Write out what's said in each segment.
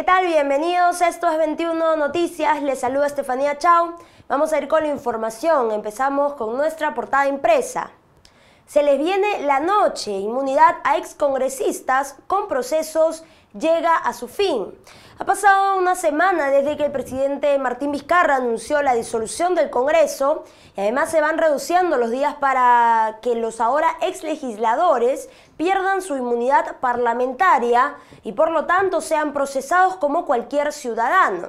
¿Qué tal? Bienvenidos, esto es 21 Noticias, les saluda Estefanía Chao. Vamos a ir con la información, empezamos con nuestra portada impresa. Se les viene la noche, inmunidad a excongresistas con procesos llega a su fin. Ha pasado una semana desde que el presidente Martín Vizcarra anunció la disolución del Congreso y además se van reduciendo los días para que los ahora exlegisladores pierdan su inmunidad parlamentaria y por lo tanto sean procesados como cualquier ciudadano.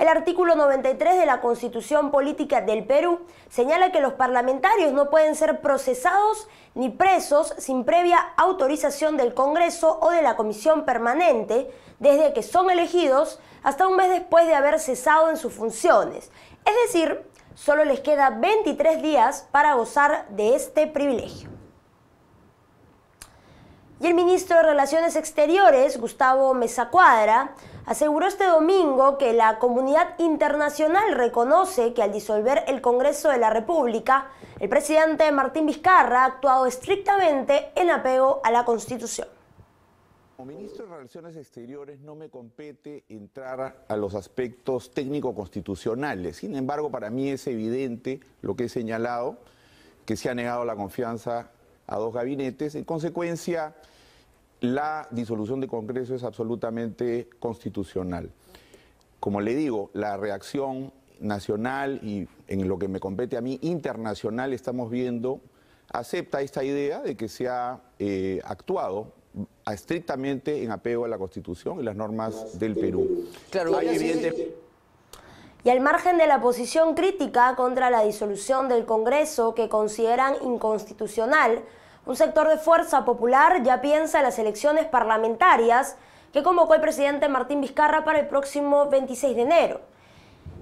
El artículo 93 de la Constitución Política del Perú señala que los parlamentarios no pueden ser procesados ni presos sin previa autorización del Congreso o de la Comisión Permanente desde que son elegidos hasta un mes después de haber cesado en sus funciones. Es decir, solo les queda 23 días para gozar de este privilegio. Y el ministro de Relaciones Exteriores, Gustavo Mesa Cuadra, aseguró este domingo que la comunidad internacional reconoce que al disolver el Congreso de la República, el presidente Martín Vizcarra ha actuado estrictamente en apego a la Constitución. Como ministro de Relaciones Exteriores no me compete entrar a los aspectos técnico-constitucionales. Sin embargo, para mí es evidente lo que he señalado, que se ha negado la confianza a dos gabinetes. En consecuencia, la disolución del Congreso es absolutamente constitucional. Como le digo, la reacción nacional y en lo que me compete a mí internacional estamos viendo acepta esta idea de que se ha eh, actuado estrictamente en apego a la Constitución y las normas del Perú. Claro, Y al margen de la posición crítica contra la disolución del Congreso que consideran inconstitucional, un sector de fuerza popular ya piensa en las elecciones parlamentarias que convocó el presidente Martín Vizcarra para el próximo 26 de enero.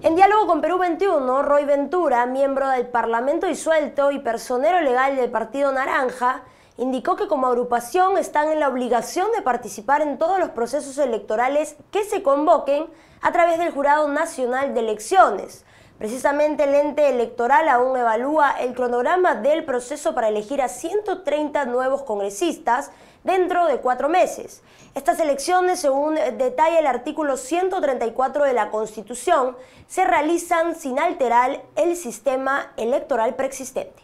En diálogo con Perú 21, Roy Ventura, miembro del Parlamento disuelto y personero legal del Partido Naranja, indicó que como agrupación están en la obligación de participar en todos los procesos electorales que se convoquen a través del Jurado Nacional de Elecciones, Precisamente el ente electoral aún evalúa el cronograma del proceso para elegir a 130 nuevos congresistas dentro de cuatro meses. Estas elecciones, según detalla el artículo 134 de la Constitución, se realizan sin alterar el sistema electoral preexistente.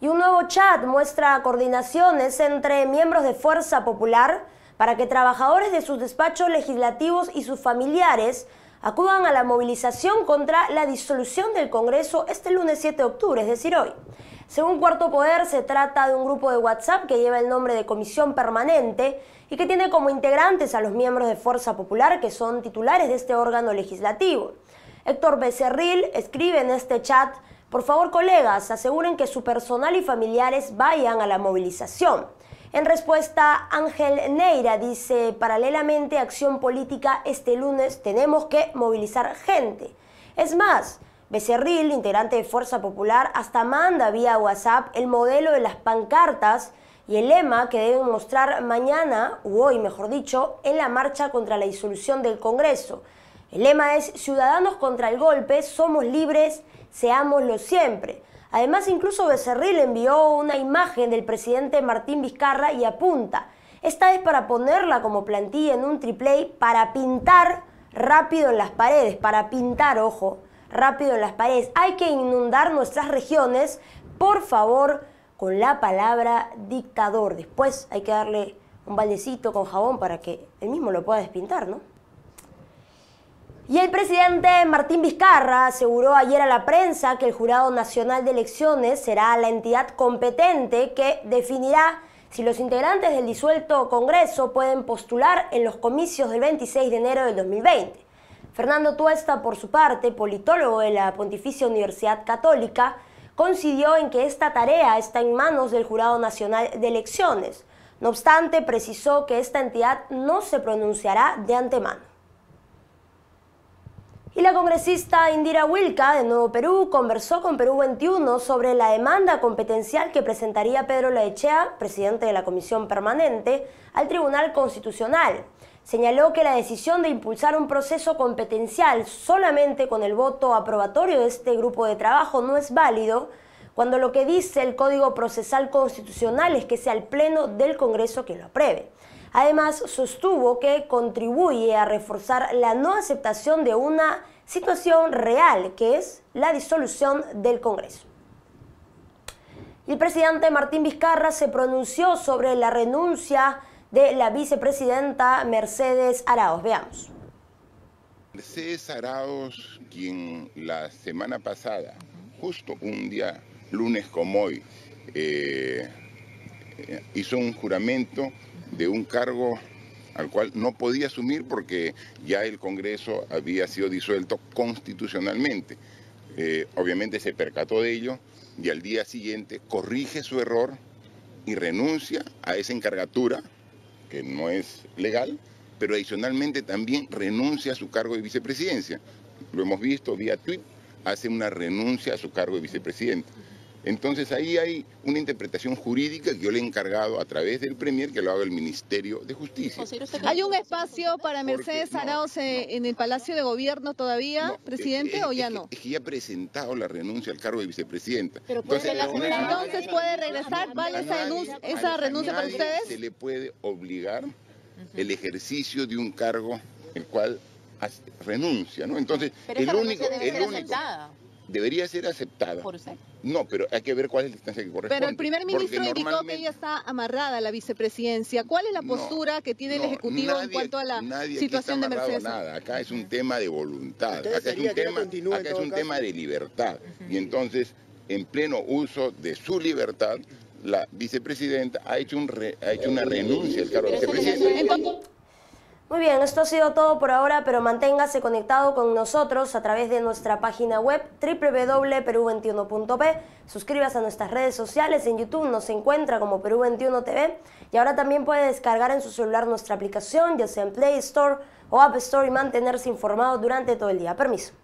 Y un nuevo chat muestra coordinaciones entre miembros de Fuerza Popular para que trabajadores de sus despachos legislativos y sus familiares acudan a la movilización contra la disolución del Congreso este lunes 7 de octubre, es decir, hoy. Según Cuarto Poder, se trata de un grupo de WhatsApp que lleva el nombre de Comisión Permanente y que tiene como integrantes a los miembros de Fuerza Popular que son titulares de este órgano legislativo. Héctor Becerril escribe en este chat, por favor colegas, aseguren que su personal y familiares vayan a la movilización. En respuesta, Ángel Neira dice, paralelamente a acción política, este lunes tenemos que movilizar gente. Es más, Becerril, integrante de Fuerza Popular, hasta manda vía WhatsApp el modelo de las pancartas y el lema que deben mostrar mañana, o hoy mejor dicho, en la marcha contra la disolución del Congreso. El lema es Ciudadanos contra el Golpe, somos libres, seámoslo siempre. Además, incluso Becerril envió una imagen del presidente Martín Vizcarra y apunta, esta es para ponerla como plantilla en un triple, para pintar rápido en las paredes, para pintar, ojo, rápido en las paredes. Hay que inundar nuestras regiones, por favor, con la palabra dictador. Después hay que darle un baldecito con jabón para que él mismo lo pueda despintar, ¿no? Y el presidente Martín Vizcarra aseguró ayer a la prensa que el Jurado Nacional de Elecciones será la entidad competente que definirá si los integrantes del disuelto Congreso pueden postular en los comicios del 26 de enero del 2020. Fernando Tuesta, por su parte, politólogo de la Pontificia Universidad Católica, coincidió en que esta tarea está en manos del Jurado Nacional de Elecciones. No obstante, precisó que esta entidad no se pronunciará de antemano. Y la congresista Indira Wilca, de Nuevo Perú, conversó con Perú 21 sobre la demanda competencial que presentaría Pedro Laechea, presidente de la Comisión Permanente, al Tribunal Constitucional. Señaló que la decisión de impulsar un proceso competencial solamente con el voto aprobatorio de este grupo de trabajo no es válido, cuando lo que dice el Código Procesal Constitucional es que sea el Pleno del Congreso quien lo apruebe. Además, sostuvo que contribuye a reforzar la no aceptación de una situación real, que es la disolución del Congreso. El presidente Martín Vizcarra se pronunció sobre la renuncia de la vicepresidenta Mercedes Araos. Veamos. Mercedes Araos, quien la semana pasada, justo un día, lunes como hoy, eh, eh, hizo un juramento de un cargo al cual no podía asumir porque ya el Congreso había sido disuelto constitucionalmente. Eh, obviamente se percató de ello y al día siguiente corrige su error y renuncia a esa encargatura, que no es legal, pero adicionalmente también renuncia a su cargo de vicepresidencia. Lo hemos visto vía tweet, hace una renuncia a su cargo de vicepresidente. Entonces ahí hay una interpretación jurídica que yo le he encargado a través del Premier que lo haga el Ministerio de Justicia. ¿Hay un espacio para Mercedes Arauz eh, en el Palacio de Gobierno todavía, presidente, o ya no? Es que ya ha presentado la renuncia al cargo de vicepresidenta. Pero entonces, puede regresar, ¿vale esa, renuncia para ustedes? Se le puede obligar el ejercicio de un cargo el cual renuncia, ¿no? Entonces, el único, el único, debería ser aceptada. ¿Por No, pero hay que ver cuál es la distancia que corresponde. Pero el primer ministro indicó que ella está amarrada a la vicepresidencia. ¿Cuál es la postura que tiene el Ejecutivo en cuanto a la situación de Mercedes? Nada. Acá es un tema de voluntad, acá es un, tema, acá es un tema de libertad. Y entonces, en pleno uso de su libertad, la vicepresidenta ha hecho, un ha hecho una renuncia al cargo de vicepresidenta. Muy bien, esto ha sido todo por ahora, pero manténgase conectado con nosotros a través de nuestra página web www.peru21.p. Suscríbase a nuestras redes sociales, en YouTube nos encuentra como Perú21 TV y ahora también puede descargar en su celular nuestra aplicación, ya sea en Play Store o App Store y mantenerse informado durante todo el día. Permiso.